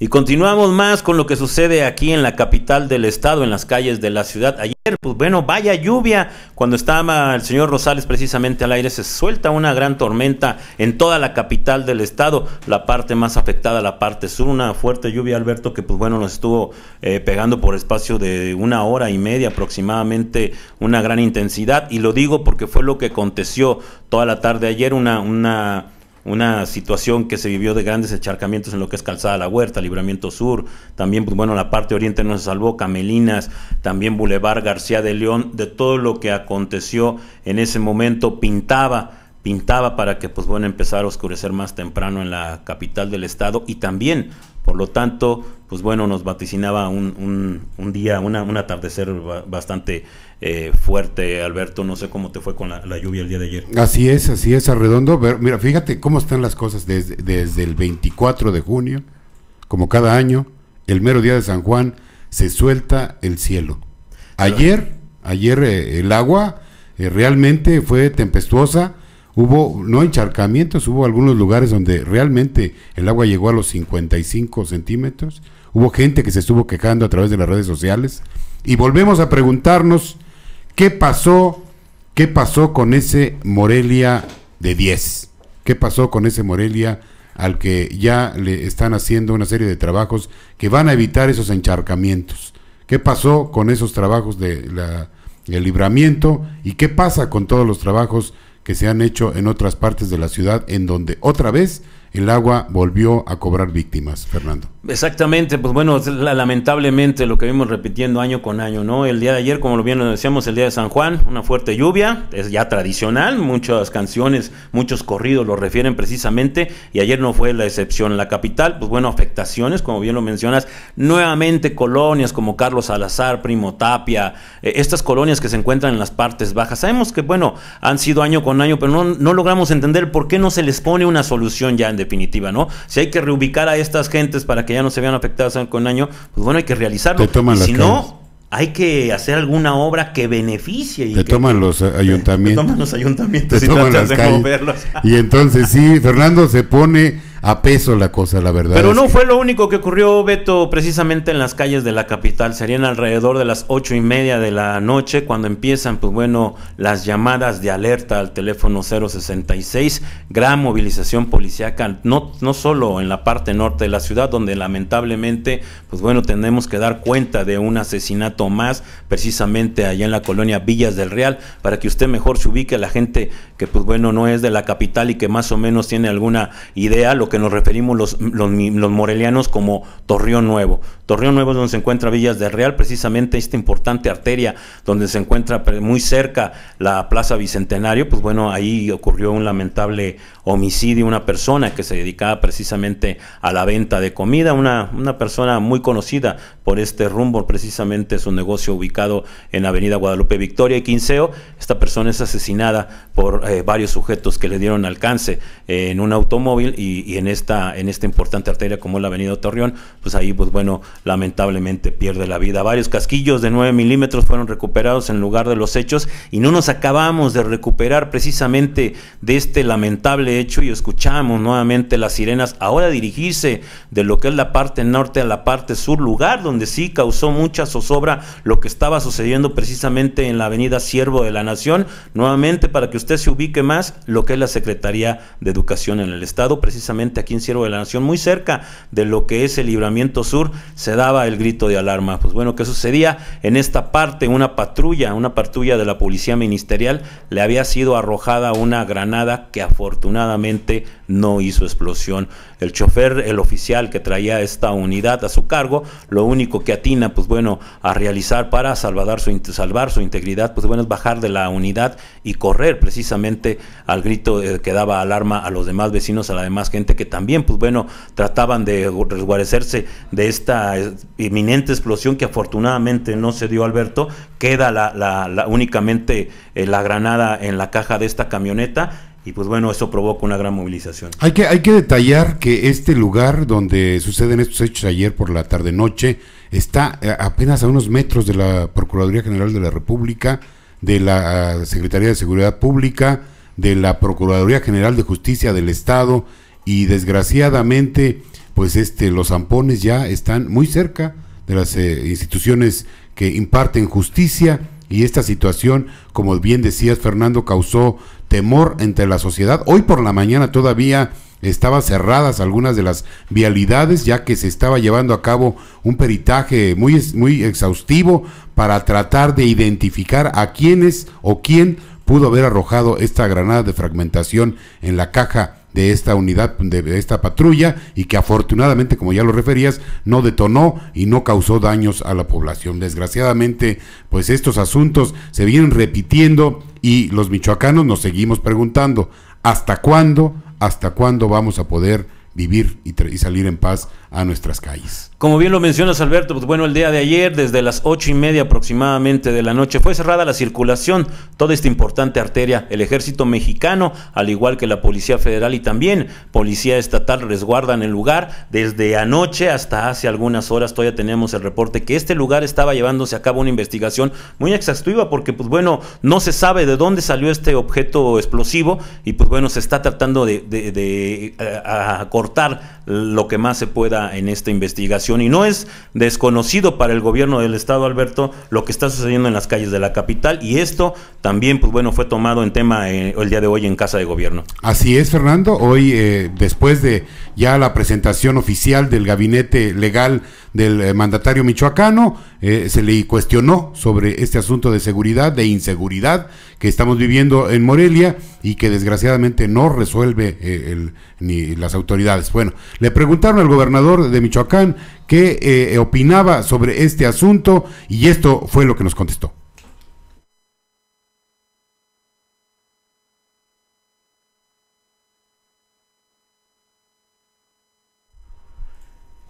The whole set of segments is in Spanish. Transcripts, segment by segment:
Y continuamos más con lo que sucede aquí en la capital del estado, en las calles de la ciudad. Ayer, pues bueno, vaya lluvia. Cuando estaba el señor Rosales precisamente al aire, se suelta una gran tormenta en toda la capital del estado, la parte más afectada, la parte sur. Una fuerte lluvia, Alberto, que pues bueno, nos estuvo eh, pegando por espacio de una hora y media aproximadamente, una gran intensidad. Y lo digo porque fue lo que aconteció toda la tarde ayer, una... una una situación que se vivió de grandes encharcamientos en lo que es Calzada La Huerta, Libramiento Sur, también, pues, bueno, la parte oriente no se salvó, Camelinas, también Boulevard García de León, de todo lo que aconteció en ese momento, pintaba pintaba para que pues bueno empezara a oscurecer más temprano en la capital del estado y también por lo tanto pues bueno nos vaticinaba un, día una, un atardecer bastante eh, fuerte Alberto no sé cómo te fue con la, lluvia el día de ayer así es así es arredondo mira fíjate cómo están las cosas desde, el 24 de junio como cada año el mero día de San Juan se suelta el cielo ayer ayer eh, el agua eh, realmente fue tempestuosa hubo no encharcamientos, hubo algunos lugares donde realmente el agua llegó a los 55 centímetros, hubo gente que se estuvo quejando a través de las redes sociales y volvemos a preguntarnos qué pasó, qué pasó con ese Morelia de 10, qué pasó con ese Morelia al que ya le están haciendo una serie de trabajos que van a evitar esos encharcamientos. ¿Qué pasó con esos trabajos de el libramiento y qué pasa con todos los trabajos que se han hecho en otras partes de la ciudad en donde otra vez el agua volvió a cobrar víctimas, Fernando. Exactamente, pues bueno, lamentablemente lo que vimos repitiendo año con año, ¿no? El día de ayer, como lo bien lo decíamos, el día de San Juan, una fuerte lluvia, es ya tradicional, muchas canciones, muchos corridos lo refieren precisamente, y ayer no fue la excepción. La capital, pues bueno, afectaciones, como bien lo mencionas, nuevamente colonias como Carlos Salazar, Primo Tapia, eh, estas colonias que se encuentran en las partes bajas. Sabemos que, bueno, han sido año con año, pero no, no logramos entender por qué no se les pone una solución ya definitiva, ¿no? Si hay que reubicar a estas gentes para que ya no se vean afectadas con año, pues bueno, hay que realizarlo. si no, hay que hacer alguna obra que beneficie. Y te toman los ayuntamientos. Te, toman los ayuntamientos y de moverlos. Y entonces sí, Fernando se pone a peso la cosa, la verdad. Pero no fue lo único que ocurrió, Beto, precisamente en las calles de la capital. Serían alrededor de las ocho y media de la noche cuando empiezan, pues bueno, las llamadas de alerta al teléfono 066. Gran movilización policíaca, no, no solo en la parte norte de la ciudad, donde lamentablemente, pues bueno, tenemos que dar cuenta de un asesinato más, precisamente allá en la colonia Villas del Real, para que usted mejor se ubique a la gente que, pues bueno, no es de la capital y que más o menos tiene alguna idea que nos referimos los, los, los morelianos como Torreón Nuevo. Torreón Nuevo es donde se encuentra Villas del Real, precisamente esta importante arteria donde se encuentra muy cerca la Plaza Bicentenario, pues bueno, ahí ocurrió un lamentable homicidio, una persona que se dedicaba precisamente a la venta de comida, una, una persona muy conocida por este rumbo, precisamente su negocio ubicado en Avenida Guadalupe Victoria y Quinceo, esta persona es asesinada por eh, varios sujetos que le dieron alcance eh, en un automóvil y, en, esta, en esta importante arteria como la Avenida Torreón, pues ahí pues bueno, lamentablemente pierde la vida. Varios casquillos de 9 milímetros fueron recuperados en lugar de los hechos y no nos acabamos de recuperar precisamente de este lamentable hecho y escuchamos nuevamente las sirenas ahora dirigirse de lo que es la parte norte a la parte sur, lugar donde sí causó mucha zozobra lo que estaba sucediendo precisamente en la avenida Siervo de la Nación. Nuevamente para que usted se ubique más lo que es la Secretaría de Educación en el Estado, precisamente aquí en Siervo de la Nación, muy cerca de lo que es el libramiento sur, se se daba el grito de alarma. Pues bueno, ¿qué sucedía? En esta parte, una patrulla, una patrulla de la policía ministerial, le había sido arrojada una granada que afortunadamente no hizo explosión el chofer, el oficial que traía esta unidad a su cargo, lo único que atina, pues bueno, a realizar para salvar su, salvar su integridad, pues bueno, es bajar de la unidad y correr precisamente al grito eh, que daba alarma a los demás vecinos, a la demás gente que también, pues bueno, trataban de resguarecerse de esta eh, inminente explosión que afortunadamente no se dio Alberto, queda la, la, únicamente eh, la granada en la caja de esta camioneta y pues bueno, eso provoca una gran movilización. Hay que, hay que detallar que este lugar donde suceden estos hechos ayer por la tarde-noche está eh, apenas a unos metros de la Procuraduría General de la República, de la ah, Secretaría de Seguridad Pública, de la Procuraduría General de Justicia del Estado y desgraciadamente pues este los zampones ya están muy cerca de las eh, instituciones que imparten justicia y esta situación, como bien decías Fernando, causó temor entre la sociedad. Hoy por la mañana todavía estaban cerradas algunas de las vialidades ya que se estaba llevando a cabo un peritaje muy, muy exhaustivo para tratar de identificar a quiénes o quién pudo haber arrojado esta granada de fragmentación en la caja de esta unidad, de esta patrulla, y que afortunadamente, como ya lo referías, no detonó y no causó daños a la población. Desgraciadamente, pues estos asuntos se vienen repitiendo y los michoacanos nos seguimos preguntando, ¿hasta cuándo, hasta cuándo vamos a poder vivir y, y salir en paz a nuestras calles. Como bien lo mencionas, Alberto, pues bueno, el día de ayer, desde las ocho y media aproximadamente de la noche, fue cerrada la circulación toda esta importante arteria. El ejército mexicano, al igual que la Policía Federal y también Policía Estatal, resguardan el lugar. Desde anoche hasta hace algunas horas todavía tenemos el reporte que este lugar estaba llevándose a cabo una investigación muy exhaustiva porque, pues bueno, no se sabe de dónde salió este objeto explosivo y, pues bueno, se está tratando de, de, de eh, acortar lo que más se pueda en esta investigación. Y no es desconocido para el gobierno del Estado, Alberto, lo que está sucediendo en las calles de la capital. Y esto también, pues bueno, fue tomado en tema eh, el día de hoy en Casa de Gobierno. Así es, Fernando. Hoy, eh, después de ya la presentación oficial del gabinete legal del eh, mandatario michoacano, se le cuestionó sobre este asunto de seguridad, de inseguridad que estamos viviendo en Morelia y que desgraciadamente no resuelve eh, el, ni las autoridades. Bueno, le preguntaron al gobernador de Michoacán qué eh, opinaba sobre este asunto y esto fue lo que nos contestó.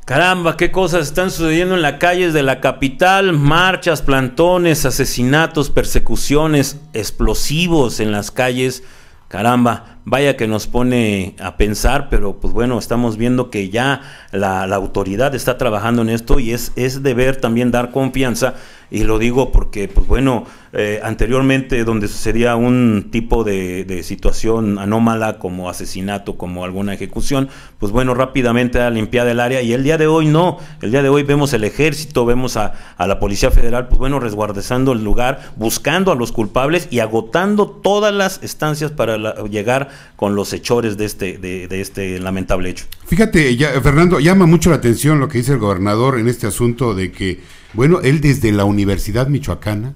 Caramba, qué cosas están sucediendo en las calles de la capital. Marchas, plantones, asesinatos, persecuciones, explosivos en las calles. Caramba, vaya que nos pone a pensar, pero pues bueno, estamos viendo que ya la, autoridad está trabajando en esto y es, es deber también dar confianza. Y lo digo porque, pues bueno, eh, anteriormente donde sucedía un tipo de, situación anómala como asesinato, como alguna ejecución, pues bueno, rápidamente ha limpiada el área y el día de hoy no, el día de hoy vemos el ejército, vemos a, la Policía Federal, pues bueno, resguardezando el lugar, buscando a los culpables y agotando todas las estancias para llegar con los hechores de este, este lamentable hecho. Fíjate, ya, Fernando, llama mucho la atención lo que dice el gobernador en este asunto de que, bueno, él desde la Universidad Michoacana,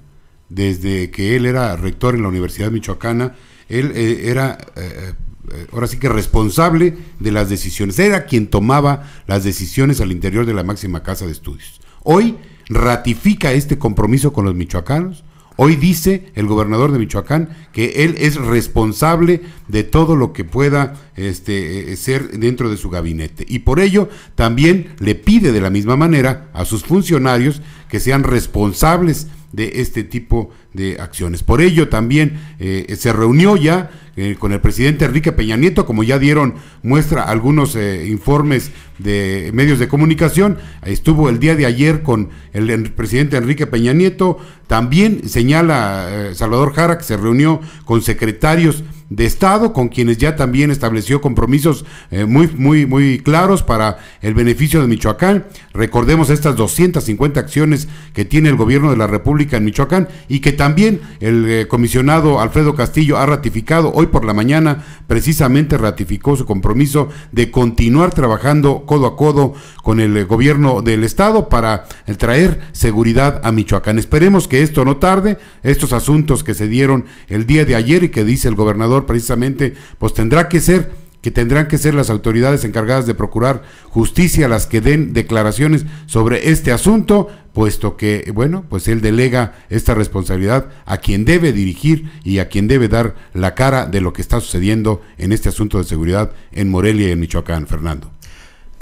desde que él era rector en la Universidad Michoacana, él eh, era eh, eh, ahora sí que responsable de las decisiones, era quien tomaba las decisiones al interior de la máxima casa de estudios. Hoy ratifica este compromiso con los michoacanos, hoy dice el gobernador de Michoacán que él es responsable de todo lo que pueda este, ser dentro de su gabinete y por ello también le pide de la misma manera a sus funcionarios que sean responsables de este tipo de acciones. Por ello también eh, se reunió ya eh, con el presidente Enrique Peña Nieto, como ya dieron muestra algunos eh, informes de medios de comunicación, estuvo el día de ayer con el presidente Enrique Peña Nieto, también señala Salvador Jara que se reunió con secretarios de Estado, con quienes ya también estableció compromisos eh, muy, muy, muy claros para el beneficio de Michoacán. Recordemos estas 250 acciones que tiene el gobierno de la República en Michoacán y que también el eh, comisionado Alfredo Castillo ha ratificado. Hoy por la mañana precisamente ratificó su compromiso de continuar trabajando codo a codo con el eh, gobierno del Estado para traer seguridad a Michoacán. Esperemos que esto no tarde, estos asuntos que se dieron el día de ayer y que dice el gobernador precisamente, pues tendrá que ser que tendrán que ser las autoridades encargadas de procurar justicia las que den declaraciones sobre este asunto, puesto que, bueno, pues él delega esta responsabilidad a quien debe dirigir y a quien debe dar la cara de lo que está sucediendo en este asunto de seguridad en Morelia y en Michoacán, Fernando.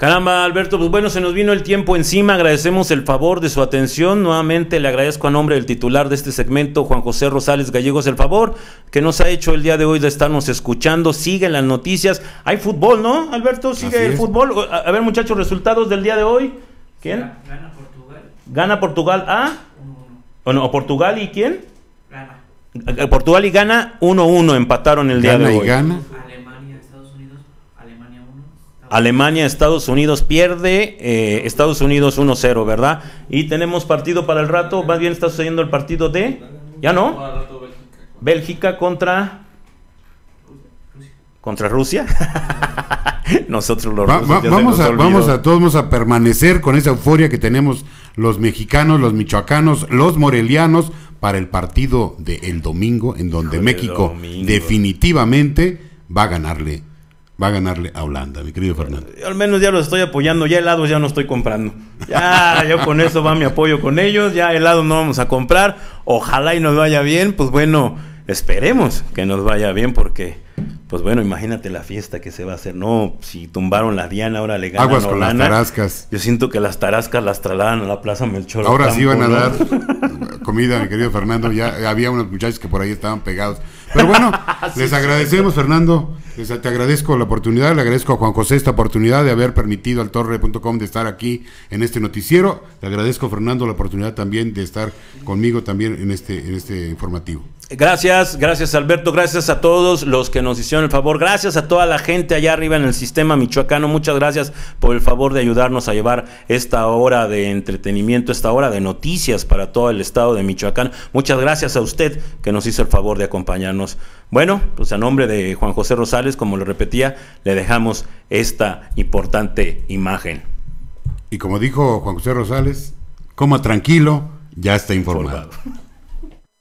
Caramba, Alberto, pues bueno, se nos vino el tiempo encima, agradecemos el favor de su atención, nuevamente le agradezco a nombre del titular de este segmento, Juan José Rosales Gallegos, el favor que nos ha hecho el día de hoy de estarnos escuchando, siguen las noticias, hay fútbol, ¿no, Alberto? Sigue el fútbol, a, ver muchachos, resultados del día de hoy, ¿quién? Gana Portugal. Gana Portugal a... ¿ah? Bueno, ¿o Portugal y quién? Gana. Portugal y Gana, 1-1 empataron el día de hoy. Gana. Alemania, Estados Unidos pierde, eh, Estados Unidos 1-0, ¿verdad? Y tenemos partido para el rato, más bien está sucediendo el partido de... ¿Ya no? Bélgica contra... Contra Rusia. Nosotros los vamos, a, vamos a todos vamos a permanecer con esa euforia que tenemos los mexicanos, los michoacanos, los morelianos para el partido del el domingo en donde México definitivamente va a ganarle va a ganarle a Holanda, mi querido Fernando. Eh, al menos ya los estoy apoyando, ya helados ya no estoy comprando. Ya, yo con eso va mi apoyo con ellos, ya helados no vamos a comprar. Ojalá y nos vaya bien, pues bueno, esperemos que nos vaya bien porque pues bueno, imagínate la fiesta que se va a hacer. No, si tumbaron la Diana, ahora le Aguas con las tarascas. Yo siento que las tarascas las trasladan a la Plaza Melchor. Ahora sí van a dar comida, mi querido Fernando. Ya había unos muchachos que por ahí estaban pegados. Pero bueno, ah, les agradecemos, Fernando. Les, te agradezco la oportunidad, le agradezco a Juan José esta oportunidad de haber permitido al torre.com de estar aquí en este noticiero. Le agradezco, Fernando, la oportunidad también de estar conmigo también en este, en este informativo. Gracias, gracias Alberto, gracias a todos los que nos hicieron el favor, gracias a toda la gente allá arriba en el sistema michoacano, muchas gracias por el favor de ayudarnos a llevar esta hora de entretenimiento, esta hora de noticias para todo el estado de Michoacán. Muchas gracias a usted que nos hizo el favor de acompañarnos. Bueno, pues a nombre de Juan José Rosales, como lo repetía, le dejamos esta importante imagen. Y como dijo Juan José Rosales, coma tranquilo, ya está informado.